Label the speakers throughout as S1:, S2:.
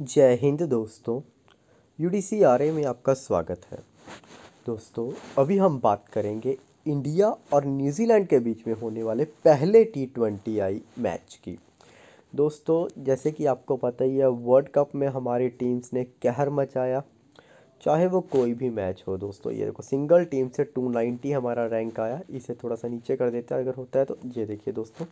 S1: जय हिंद दोस्तों U D C R A में आपका स्वागत है दोस्तों अभी हम बात करेंगे इंडिया और न्यूजीलैंड के बीच में होने वाले पहले टी ट्वेंटी आई मैच की दोस्तों जैसे कि आपको पता ही है वर्ल्ड कप में हमारी टीम्स ने कहर मचाया चाहे वो कोई भी मैच हो दोस्तों ये देखो सिंगल टीम से टू नाइन्टी हमारा रैंक आया इसे थोड़ा सा नीचे कर देते हैं अगर होता है तो ये देखिए दोस्तों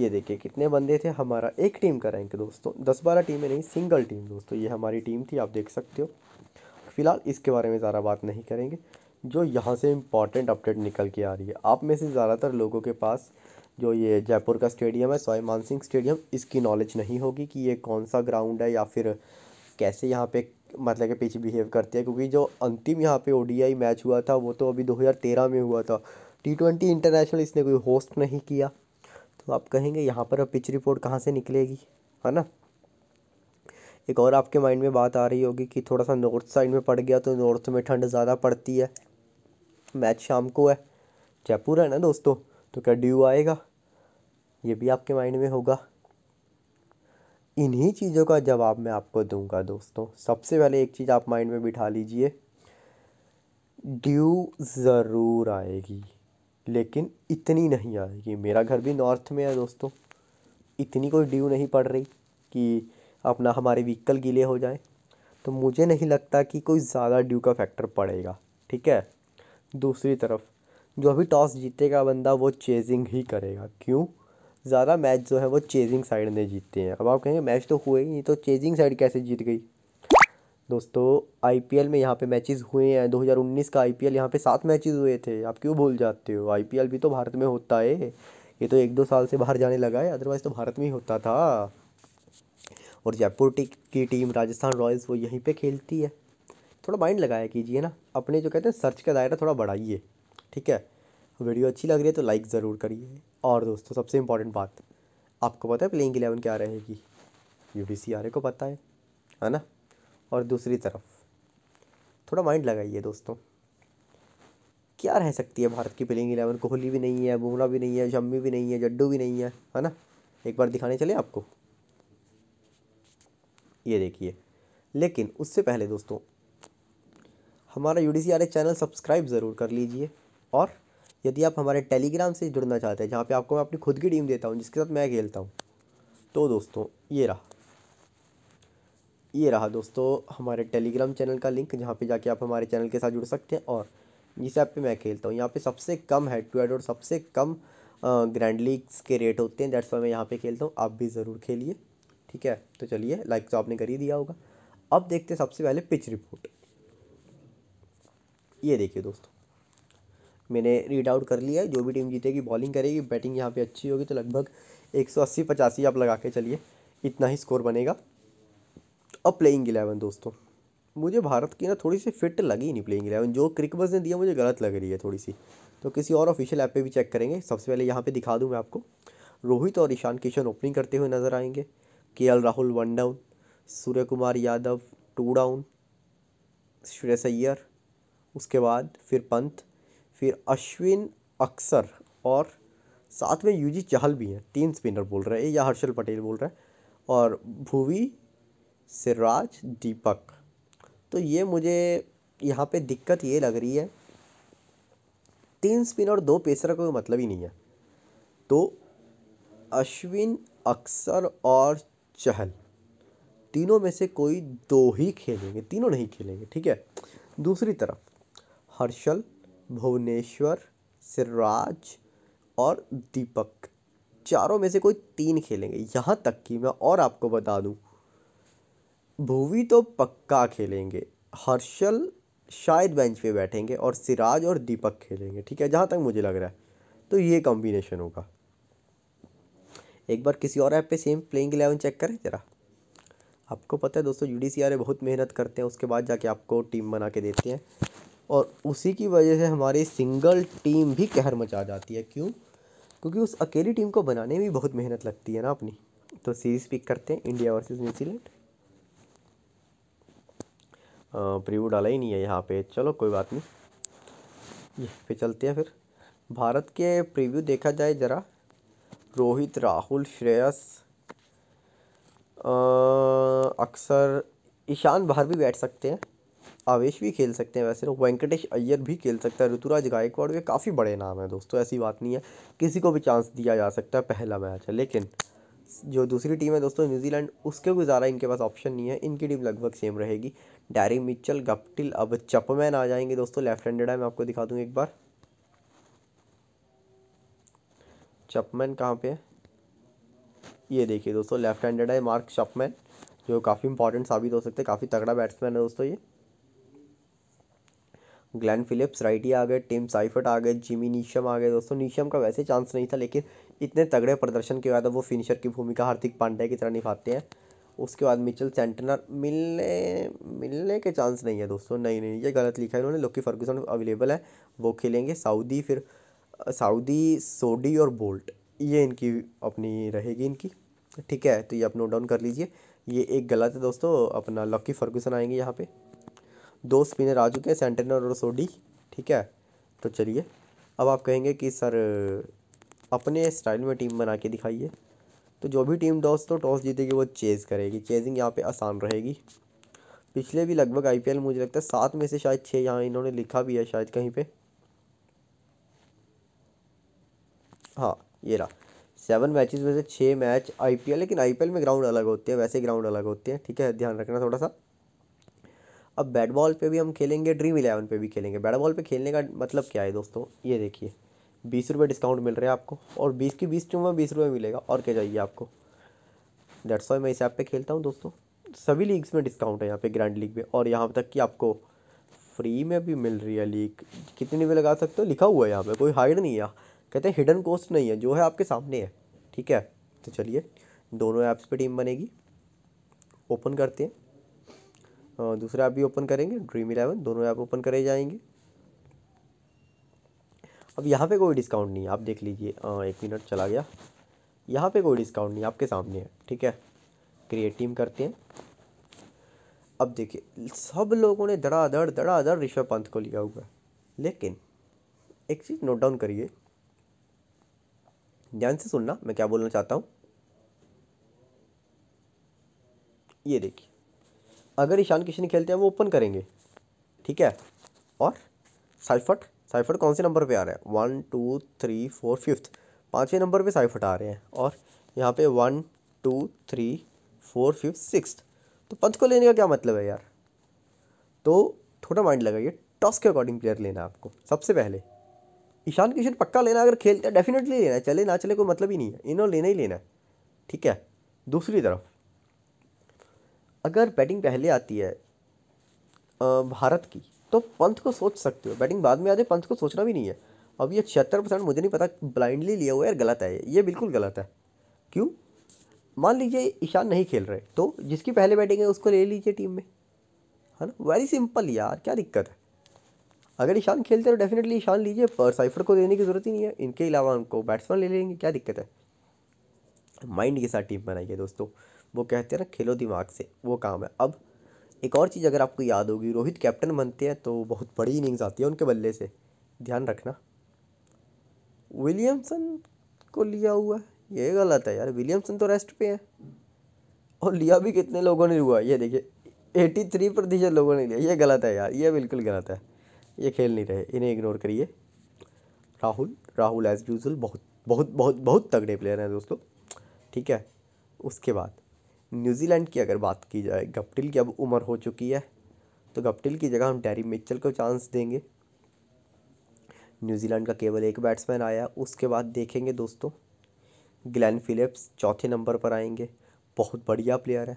S1: ये देखिए कितने बंदे थे हमारा एक टीम का रैंक दोस्तों दस बारह टीमें नहीं सिंगल टीम दोस्तों ये हमारी टीम थी आप देख सकते हो फिलहाल इसके बारे में ज़्यादा बात नहीं करेंगे जो यहाँ से इम्पॉर्टेंट अपडेट निकल के आ रही है आप में से ज़्यादातर लोगों के पास जो ये जयपुर का स्टेडियम है सॉय मानसिंह स्टेडियम इसकी नॉलेज नहीं होगी कि ये कौन सा ग्राउंड है या फिर कैसे यहाँ पे मतलब के पीछे बिहेव करते हैं क्योंकि जो अंतिम यहाँ पे ओडीआई मैच हुआ था वो तो अभी 2013 में हुआ था टी ट्वेंटी इंटरनेशनल इसने कोई होस्ट नहीं किया तो आप कहेंगे यहाँ पर अब पिच रिपोर्ट कहाँ से निकलेगी है ना एक और आपके माइंड में बात आ रही होगी कि थोड़ा सा नॉर्थ साइड में पड़ गया तो नॉर्थ में ठंड ज़्यादा पड़ती है मैच शाम को है जयपुर है ना दोस्तों तो क्या ड्यू आएगा ये भी आपके माइंड में होगा इन्हीं चीज़ों का जवाब मैं आपको दूंगा दोस्तों सबसे पहले एक चीज़ आप माइंड में बिठा लीजिए ड्यू ज़रूर आएगी लेकिन इतनी नहीं आएगी मेरा घर भी नॉर्थ में है दोस्तों इतनी कोई ड्यू नहीं पड़ रही कि अपना हमारे व्हीकल गीले हो जाए तो मुझे नहीं लगता कि कोई ज़्यादा ड्यू का फैक्टर पड़ेगा ठीक है दूसरी तरफ जो अभी टॉस जीतेगा बंदा वो चेजिंग ही करेगा क्यों ज़्यादा मैच जो है वो चेजिंग साइड ने जीतते हैं अब आप कहेंगे मैच तो हुए ही नहीं तो चेजिंग साइड कैसे जीत गई दोस्तों आईपीएल में यहाँ पे मैचेस हुए हैं 2019 का आईपीएल यहाँ पे सात मैचेस हुए थे आप क्यों भूल जाते हो आईपीएल भी तो भारत में होता है ये तो एक दो साल से बाहर जाने लगा है अदरवाइज़ तो भारत में ही होता था और जयपुर की टीम राजस्थान रॉयल्स वो यहीं पर खेलती है थोड़ा माइंड लगाया कीजिए ना अपने जो कहते हैं सर्च का दायरा थोड़ा बढ़ाइए ठीक है वीडियो अच्छी लग रही है तो लाइक ज़रूर करिए और दोस्तों सबसे इम्पॉर्टेंट बात आपको पता है प्लेइंग इलेवन क्या रहेगी यू डी सी को पता है है ना और दूसरी तरफ थोड़ा माइंड लगाइए दोस्तों क्या रह सकती है भारत की प्लेइंग इलेवन कोहली भी नहीं है बुमरा भी नहीं है शम्मी भी नहीं है जड्डू भी नहीं है है ना एक बार दिखाने चले आपको ये देखिए लेकिन उससे पहले दोस्तों हमारा यू डी चैनल सब्सक्राइब ज़रूर कर लीजिए और यदि आप हमारे टेलीग्राम से जुड़ना चाहते हैं जहाँ पे आपको मैं अपनी खुद की टीम देता हूँ जिसके साथ मैं खेलता हूँ तो दोस्तों ये रहा ये रहा दोस्तों हमारे टेलीग्राम चैनल का लिंक जहाँ पे जाके आप हमारे चैनल के साथ जुड़ सकते हैं और जिस ऐप पे मैं खेलता हूँ यहाँ पे सबसे कम हेड टू हेड और सबसे कम ग्रैंड लीग्स के रेट होते हैं दैट्स वाई मैं यहाँ पे खेलता हूँ आप भी ज़रूर खेलिए ठीक है तो चलिए लाइक तो आपने कर ही दिया होगा अब देखते हैं सबसे पहले पिच रिपोर्ट ये देखिए दोस्तों मैंने रीड आउट कर लिया है जो भी टीम जीतेगी बॉलिंग करेगी बैटिंग यहाँ पर अच्छी होगी तो लगभग एक सौ अस्सी पचासी आप लगा के चलिए इतना ही स्कोर बनेगा अब प्लेइंग इलेवन दोस्तों मुझे भारत की ना थोड़ी सी फिट लगी ही नहीं प्लेइंग इलेवन जो क्रिकबस ने दिया मुझे गलत लग रही है थोड़ी सी तो किसी और ऑफिशियल ऐप पे भी चेक करेंगे सबसे पहले यहाँ पे दिखा दूँ मैं आपको रोहित और ईशान किशन ओपनिंग करते हुए नज़र आएंगे के Rahul one down Surya Kumar Yadav two down Shreyas Iyer उसके बाद फिर पंत फिर अश्विन अक्सर और साथ में यूजी चहल भी हैं तीन स्पिनर बोल रहे हैं या हर्षल पटेल बोल रहे हैं और भूवी सिराज दीपक तो ये मुझे यहाँ पे दिक्कत ये लग रही है तीन स्पिन और दो पेसर का कोई मतलब ही नहीं है तो अश्विन अक्सर और चहल तीनों में से कोई दो ही खेलेंगे तीनों नहीं खेलेंगे ठीक है दूसरी तरफ हर्षल भुवनेश्वर सिराज और दीपक चारों में से कोई तीन खेलेंगे यहाँ तक कि मैं और आपको बता दूँ भूवी तो पक्का खेलेंगे हर्षल शायद बेंच पे बैठेंगे और सिराज और दीपक खेलेंगे ठीक है जहाँ तक मुझे लग रहा है तो ये कॉम्बिनेशन होगा एक बार किसी और ऐप पे सेम प्लेइंग एलेवन चेक करें ज़रा आपको पता है दोस्तों यू डी बहुत मेहनत करते हैं उसके बाद जाके आपको टीम बना के देते हैं और उसी की वजह से हमारी सिंगल टीम भी कहर मचा जाती है क्यों क्योंकि उस अकेली टीम को बनाने में भी बहुत मेहनत लगती है ना अपनी तो सीरीज़ पिक करते हैं इंडिया वर्सेस न्यूजीलैंड प्रीव्यू डाला ही नहीं है यहाँ पे चलो कोई बात नहीं ये पे चलते हैं फिर भारत के प्रीव्यू देखा जाए ज़रा रोहित राहुल श्रेयस अक्सर ईशान बाहर भी बैठ सकते हैं आवेश भी खेल सकते हैं वैसे तो। वेंकटेश अय्यर भी खेल सकता है ऋतुराज गायकवाड़ ये काफ़ी बड़े नाम है दोस्तों ऐसी बात नहीं है किसी को भी चांस दिया जा सकता है पहला मैच है लेकिन जो दूसरी टीम है दोस्तों न्यूजीलैंड उसके कोई ज़्यादा इनके पास ऑप्शन नहीं है इनकी टीम लगभग सेम रहेगी डैरी मिचल गप्टिल अब चपमैन आ जाएंगे दोस्तों लेफ्ट हैंडेड है मैं आपको दिखा दूंगा एक बार चपमैन कहाँ पे है ये देखिए दोस्तों लेफ्ट हैंडेड है मार्क चपमैन जो काफ़ी इंपॉर्टेंट साबित हो सकते हैं काफ़ी तगड़ा बैट्समैन है दोस्तों ये ग्लैन फिलिप्स राइटी आ गए टिम साइफर्ट आ गए जिमी नीशम आ गए दोस्तों नीशम का वैसे चांस नहीं था लेकिन इतने तगड़े प्रदर्शन के बाद वो फिनिशर की भूमिका हार्दिक पांड्या की तरह निभाते हैं उसके बाद मिचल सेंटनर मिलने मिलने के चांस नहीं है दोस्तों नहीं नहीं ये गलत लिखा है उन्होंने लोकी फर्गूसन अवेलेबल है वो खेलेंगे सऊदी फिर सऊदी सोडी और बोल्ट ये इनकी अपनी रहेगी इनकी ठीक है तो ये आप नोट डाउन कर लीजिए ये एक गलत है दोस्तों अपना लक्की फर्गूसन आएंगे यहाँ पे दो स्पिनर आ चुके हैं सेंटनर और सोडी ठीक है तो चलिए अब आप कहेंगे कि सर अपने स्टाइल में टीम बना के दिखाइए तो जो भी टीम तो टॉस जीतेगी वो चेज़ करेगी चेजिंग यहाँ पे आसान रहेगी पिछले भी लगभग आईपीएल मुझे लगता है सात में से शायद छः यहाँ इन्होंने लिखा भी है शायद कहीं पे हाँ ये रहा सेवन मैचेस में से छः मैच आईपीएल लेकिन आईपीएल में ग्राउंड अलग होते हैं वैसे ग्राउंड अलग होते हैं ठीक है ध्यान रखना थोड़ा सा अब बैट बॉल पर भी हम खेलेंगे ड्रीम इलेवन पर भी खेलेंगे बैट बॉल पर खेलने का मतलब क्या है दोस्तों ये देखिए बीस रुपये डिस्काउंट मिल रहा है आपको और बीस की बीस चुम्मा बीस रुपये मिलेगा और क्या चाहिए आपको डेट्स वाई मैं इस ऐप पे खेलता हूँ दोस्तों सभी लीग्स में डिस्काउंट है यहाँ पे ग्रैंड लीग में और यहाँ तक कि आपको फ्री में भी मिल रही है लीग कितने भी लगा सकते हो लिखा हुआ है यहाँ पे कोई हाइड नहीं है कहते हैं हिडन कोस्ट नहीं है जो है आपके सामने है ठीक है तो चलिए दोनों ऐप्स पे टीम बनेगी ओपन करते हैं दूसरा ऐप भी ओपन करेंगे ड्रीम इलेवन दोनों ऐप ओपन करे जाएंगे अब यहाँ पे कोई डिस्काउंट नहीं है आप देख लीजिए एक मिनट चला गया यहाँ पे कोई डिस्काउंट नहीं आपके सामने है ठीक है क्रिएट टीम करते हैं अब देखिए सब लोगों ने धड़ाधड़ धड़ाधड़ ऋषभ पंत को लिया हुआ है लेकिन एक चीज़ नोट डाउन करिए ध्यान से सुनना मैं क्या बोलना चाहता हूँ ये देखिए अगर ईशान किशन खेलते हैं वो ओपन करेंगे ठीक है और सल्फट साइफर कौन से नंबर पे आ रहा है one two three four fifth पाँचवें नंबर पे साइफर आ रहे हैं और यहाँ पे one two three four fifth six तो पंथ को लेने का क्या मतलब है यार तो थोड़ा माइंड लगाइए टॉस के अकॉर्डिंग प्लेयर लेना आपको सबसे पहले ईशान किशन पक्का लेना अगर खेलते हैं डेफिनेटली लेना है चले ना चले कोई मतलब ही नहीं है इन्होंने लेना ही लेना है ठीक है दूसरी तरफ अगर बैटिंग पहले आती है भारत की तो पंत को सोच सकते हो बैटिंग बाद में आते पंत को सोचना भी नहीं है अब ये छिहत्तर परसेंट मुझे नहीं पता ब्लाइंडली लिया हुआ है यार गलत है ये बिल्कुल गलत है क्यों मान लीजिए ईशान नहीं खेल रहे तो जिसकी पहले बैटिंग है उसको ले लीजिए टीम में है ना वेरी सिंपल यार क्या दिक्कत है अगर ईशान खेलते तो डेफिनेटली ईशान लीजिए पर साइफर को देने की ज़रूरत ही नहीं है इनके अलावा उनको बैट्समैन ले लेंगे क्या दिक्कत है माइंड के साथ टीम बनाइए दोस्तों वो कहते हैं ना खेलो दिमाग से वो काम है अब एक और चीज़ अगर आपको याद होगी रोहित कैप्टन बनते हैं तो बहुत बड़ी इनिंग्स आती है उनके बल्ले से ध्यान रखना विलियमसन को लिया हुआ है ये गलत है यार विलियमसन तो रेस्ट पे है और लिया भी कितने लोगों ने हुआ ये देखिए एटी थ्री प्रतिशत लोगों ने लिया ये गलत है यार ये बिल्कुल गलत है ये खेल नहीं रहे इन्हें इग्नोर करिए राहुल राहुल एज़ यूजल बहुत बहुत बहुत बहुत तगड़े प्लेयर हैं दोस्तों ठीक है उसके बाद न्यूजीलैंड की अगर बात की जाए गप्टिल की अब उम्र हो चुकी है तो गप्टिल की जगह हम डैरी मिचल को चांस देंगे न्यूजीलैंड का केवल एक बैट्समैन आया उसके बाद देखेंगे दोस्तों ग्लैन फिलिप्स चौथे नंबर पर आएंगे बहुत बढ़िया प्लेयर है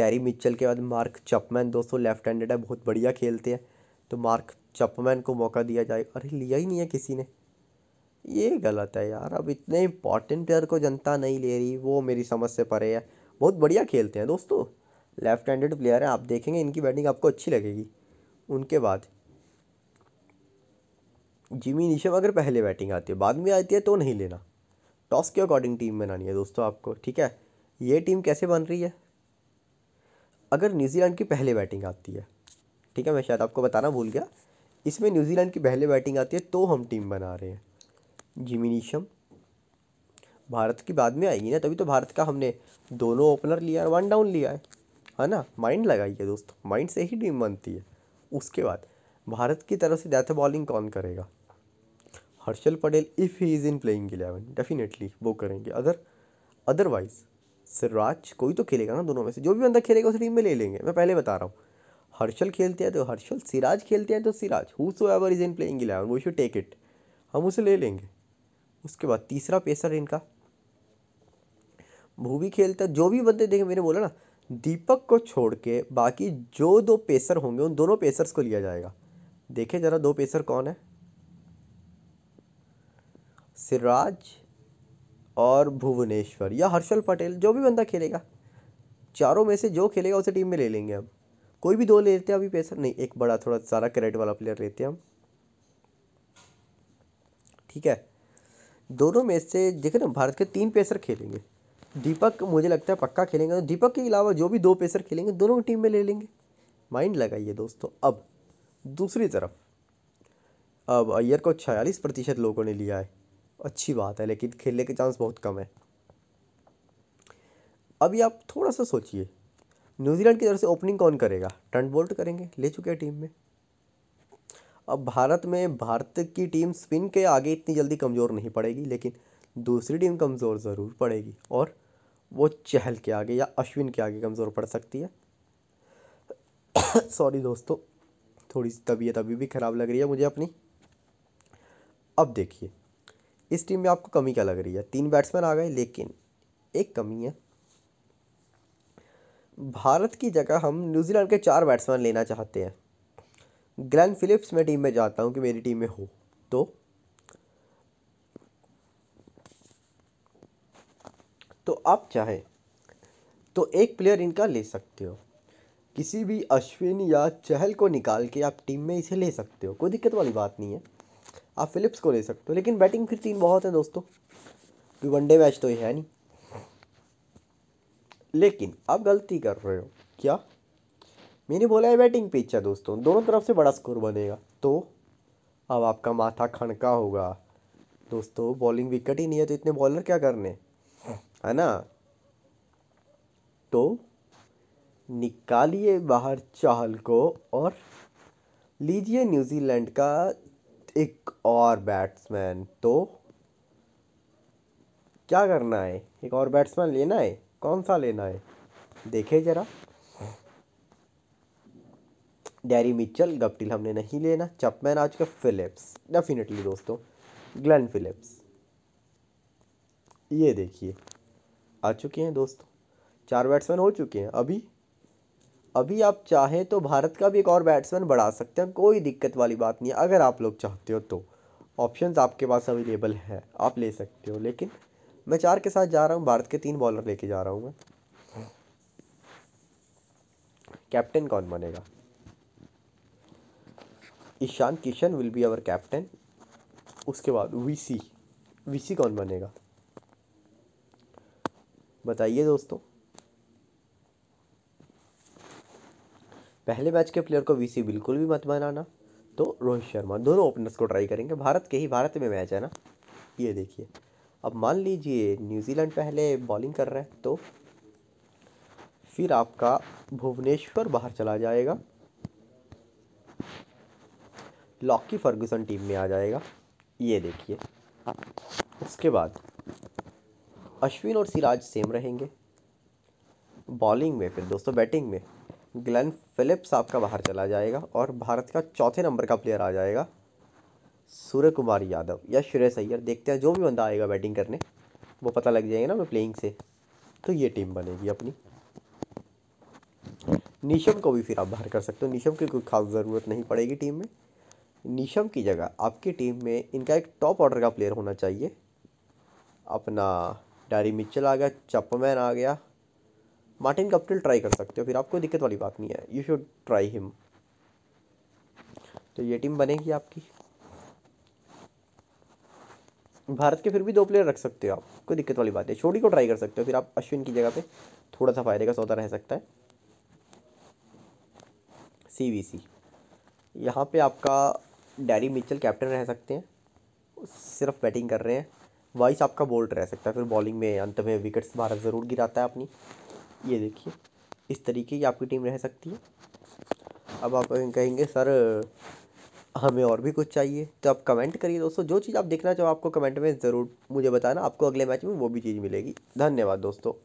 S1: डैरी मिचल के बाद मार्क चपमैन दोस्तों लेफ्ट हैंडेड है बहुत बढ़िया खेलते हैं तो मार्क चपमैन को मौका दिया जाए अरे लिया ही नहीं है किसी ने ये गलत है यार अब इतने इम्पॉर्टेंट प्लेयर को जनता नहीं ले रही वो मेरी समझ से परे है बहुत बढ़िया खेलते हैं दोस्तों लेफ्ट हैंडेड प्लेयर हैं आप देखेंगे इनकी बैटिंग आपको अच्छी लगेगी उनके बाद जिमी निशम अगर पहले बैटिंग आती है बाद में आती है तो नहीं लेना टॉस के अकॉर्डिंग टीम बनानी है दोस्तों आपको ठीक है ये टीम कैसे बन रही है अगर न्यूजीलैंड की पहले बैटिंग आती है ठीक है मैं शायद आपको बताना भूल गया इसमें न्यूजीलैंड की पहले बैटिंग आती है तो हम टीम बना रहे हैं जिमी निशम भारत की बाद में आएगी ना तभी तो भारत का हमने दोनों ओपनर लिया और वन डाउन लिया है है ना माइंड लगाइए दोस्तों माइंड से ही टीम बनती है उसके बाद भारत की तरफ से डेथ बॉलिंग कौन करेगा Harshal Patel if he is in playing eleven definitely वो करेंगे अदर अदरवाइज सिराज कोई तो खेलेगा ना दोनों में से जो भी बंदा खेलेगा उस टीम में ले लेंगे मैं पहले बता रहा हूँ हर्षल खेलते हैं तो हर्षल सिराज खेलते हैं तो Siraj who so ever is in playing eleven वो शू टेक इट हम उसे ले लेंगे उसके बाद तीसरा पेसर इनका भी खेलता जो भी बंदे देखे मैंने बोला ना दीपक को छोड़ के बाकी जो दो पेसर होंगे उन दोनों पेसर्स को लिया जाएगा देखे ज़रा दो पेसर कौन है सिराज और भुवनेश्वर या हर्षल पटेल जो भी बंदा खेलेगा चारों में से जो खेलेगा उसे टीम में ले लेंगे हम कोई भी दो ले लेते हैं अभी पेसर नहीं एक बड़ा थोड़ा सारा क्रेड वाला प्लेयर लेते हैं हम ठीक है दोनों में से देखे ना भारत के तीन पेसर खेलेंगे दीपक मुझे लगता है पक्का खेलेंगे तो दीपक के अलावा जो भी दो पेसर खेलेंगे दोनों को टीम में ले लेंगे माइंड लगाइए दोस्तों अब दूसरी तरफ अब अय्यर को छियालीस प्रतिशत लोगों ने लिया है अच्छी बात है लेकिन खेलने के चांस बहुत कम है अभी आप थोड़ा सा सोचिए न्यूजीलैंड की तरफ से ओपनिंग कौन करेगा टंट बोल्ट करेंगे ले चुके हैं टीम में अब भारत में भारत की टीम स्पिन के आगे इतनी जल्दी कमज़ोर नहीं पड़ेगी लेकिन दूसरी टीम कमज़ोर ज़रूर पड़ेगी और वो चहल के आगे या अश्विन के आगे कमज़ोर पड़ सकती है सॉरी दोस्तों थोड़ी सी तबीयत अभी भी ख़राब लग रही है मुझे अपनी अब देखिए इस टीम में आपको कमी क्या लग रही है तीन बैट्समैन आ गए लेकिन एक कमी है भारत की जगह हम न्यूजीलैंड के चार बैट्समैन लेना चाहते हैं ग्लैन फिलिप्स मैं टीम में जाता हूँ कि मेरी टीम में हो तो तो आप चाहे तो एक प्लेयर इनका ले सकते हो किसी भी अश्विन या चहल को निकाल के आप टीम में इसे ले सकते हो कोई दिक्कत वाली बात नहीं है आप फिलिप्स को ले सकते हो लेकिन बैटिंग फिर तीन बहुत है दोस्तों क्योंकि वनडे मैच तो ये है नहीं लेकिन आप गलती कर रहे हो क्या मैंने बोला है बैटिंग पिच है दोस्तों दोनों तरफ से बड़ा स्कोर बनेगा तो अब आपका माथा खनका होगा दोस्तों बॉलिंग विकेट ही नहीं है तो इतने बॉलर क्या करने है ना तो निकालिए बाहर चाहल को और लीजिए न्यूजीलैंड का एक और बैट्समैन तो क्या करना है एक और बैट्समैन लेना है कौन सा लेना है देखे ज़रा डैरी मिचल गपटिल हमने नहीं लेना चपमैन आज का फिलिप्स डेफिनेटली दोस्तों ग्लैन फिलिप्स ये देखिए आ चुके हैं दोस्तों चार बैट्समैन हो चुके हैं अभी अभी आप चाहें तो भारत का भी एक और बैट्समैन बढ़ा सकते हैं कोई दिक्कत वाली बात नहीं है अगर आप लोग चाहते हो तो ऑप्शन आपके पास अवेलेबल है आप ले सकते हो लेकिन मैं चार के साथ जा रहा हूँ भारत के तीन बॉलर लेके जा रहा हूँ मैं कैप्टन कौन बनेगा Ishan Kishan will be our captain उसके बाद वीसी वीसी कौन बनेगा बताइए दोस्तों पहले मैच के प्लेयर को वीसी बिल्कुल भी मत बनाना तो रोहित शर्मा दोनों ओपनर्स को ट्राई करेंगे भारत के ही भारत में मैच है ना ये देखिए अब मान लीजिए न्यूजीलैंड पहले बॉलिंग कर रहे हैं तो फिर आपका भुवनेश्वर बाहर चला जाएगा लॉकी फर्गूसन टीम में आ जाएगा ये देखिए उसके बाद अश्विन और सिराज सेम रहेंगे बॉलिंग में फिर दोस्तों बैटिंग में ग्लन फिलिप्स आपका बाहर चला जाएगा और भारत का चौथे नंबर का प्लेयर आ जाएगा सूर्य कुमार यादव या श्रेयस अय्यर देखते हैं जो भी बंदा आएगा बैटिंग करने वो पता लग जाएगा ना मैं प्लेइंग से तो ये टीम बनेगी अपनी नीशम को भी फिर आप बाहर कर सकते हो नीशम की कोई खास ज़रूरत नहीं पड़ेगी टीम में नीशम की जगह आपकी टीम में इनका एक टॉप ऑर्डर का प्लेयर होना चाहिए अपना डैरी मिचल आ गया चपमैन आ गया मार्टिन कप्टिल ट्राई कर सकते हो फिर आपको दिक्कत वाली बात नहीं है यू शुड ट्राई हिम तो ये टीम बनेगी आपकी भारत के फिर भी दो प्लेयर रख सकते हो आप कोई दिक्कत वाली बात है छोटी को ट्राई कर सकते हो फिर आप अश्विन की जगह पे थोड़ा सा फायदे का सौदा रह सकता है सी वी सी यहाँ पर आपका डैरी मिचल कैप्टन रह सकते हैं सिर्फ बैटिंग कर रहे हैं वाइस आपका बोल्ट रह सकता है फिर बॉलिंग में अंत में विकेट्स भारत ज़रूर गिराता है अपनी ये देखिए इस तरीके की आपकी टीम रह सकती है अब आप कहेंगे सर हमें और भी कुछ चाहिए तो आप कमेंट करिए दोस्तों जो चीज़ आप देखना चाहो आपको कमेंट में ज़रूर मुझे बताना आपको अगले मैच में वो भी चीज़ मिलेगी धन्यवाद दोस्तों